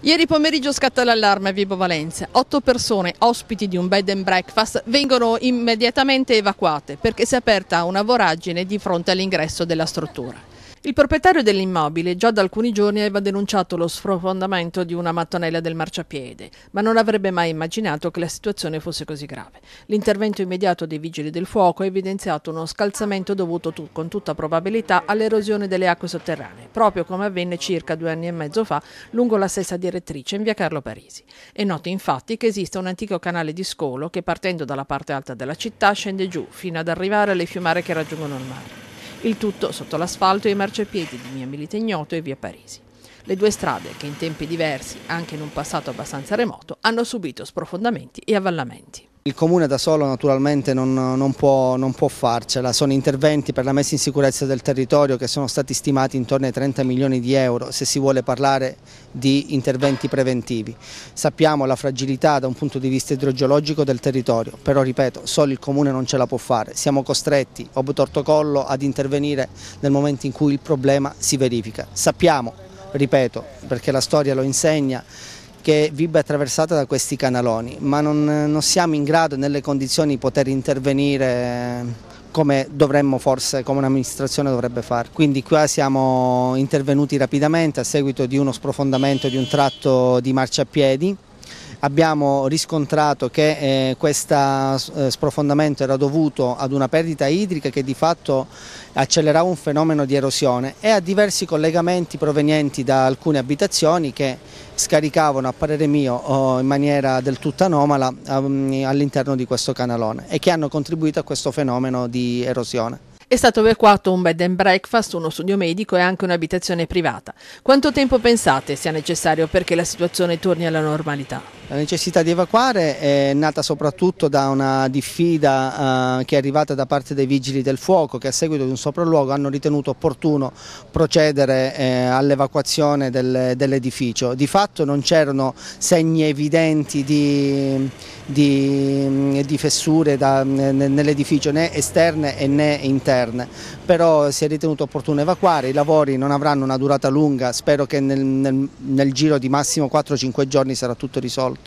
Ieri pomeriggio scatta l'allarme a Vibo Valencia. Otto persone, ospiti di un bed and breakfast, vengono immediatamente evacuate perché si è aperta una voragine di fronte all'ingresso della struttura. Il proprietario dell'immobile già da alcuni giorni aveva denunciato lo sprofondamento di una mattonella del marciapiede, ma non avrebbe mai immaginato che la situazione fosse così grave. L'intervento immediato dei vigili del fuoco ha evidenziato uno scalzamento dovuto tu, con tutta probabilità all'erosione delle acque sotterranee, proprio come avvenne circa due anni e mezzo fa lungo la stessa direttrice in via Carlo Parisi. È noto infatti che esiste un antico canale di scolo che partendo dalla parte alta della città scende giù fino ad arrivare alle fiumare che raggiungono il mare. Il tutto sotto l'asfalto e i marciapiedi di via Milite Ignoto e via Parisi. Le due strade, che in tempi diversi, anche in un passato abbastanza remoto, hanno subito sprofondamenti e avvallamenti. Il comune da solo naturalmente non, non, può, non, può, farcela, sono interventi per la messa in sicurezza del territorio che sono stati stimati intorno ai 30 milioni di euro se si vuole parlare di interventi preventivi. Sappiamo la fragilità da un punto di vista idrogeologico del territorio, però ripeto, solo il comune non ce la può fare, siamo costretti ob tortocollo ad intervenire nel momento in cui il problema si verifica. Sappiamo, ripeto, perché la storia lo insegna, che vive attraversata da questi canaloni, ma non, non siamo in grado nelle condizioni di poter intervenire eh, come dovremmo forse, come un'amministrazione dovrebbe fare. Quindi qua siamo intervenuti rapidamente a seguito di uno sprofondamento di un tratto di marciapiedi abbiamo riscontrato che eh, questo eh, sprofondamento era dovuto ad una perdita idrica che di fatto accelerava un fenomeno di erosione e a diversi collegamenti provenienti da alcune abitazioni che scaricavano a parere mio in maniera del tutto anomala ehm, all'interno di questo canalone e che hanno contribuito a questo fenomeno di erosione. È stato evacuato un bed and breakfast, uno studio medico e anche un'abitazione privata. Quanto tempo pensate sia necessario perché la situazione torni alla normalità? La necessità di evacuare è nata soprattutto da una diffida eh, che è arrivata da parte dei vigili del fuoco che a seguito di un sopralluogo hanno ritenuto opportuno procedere eh, all'evacuazione dell'edificio. di fatto non c'erano segni evidenti di, di, di fessure nell'edificio né esterne né interne, però si è ritenuto opportuno evacuare, i lavori non avranno una durata lunga, spero che nel, nel, nel giro di massimo 4-5 giorni sarà tutto risolto.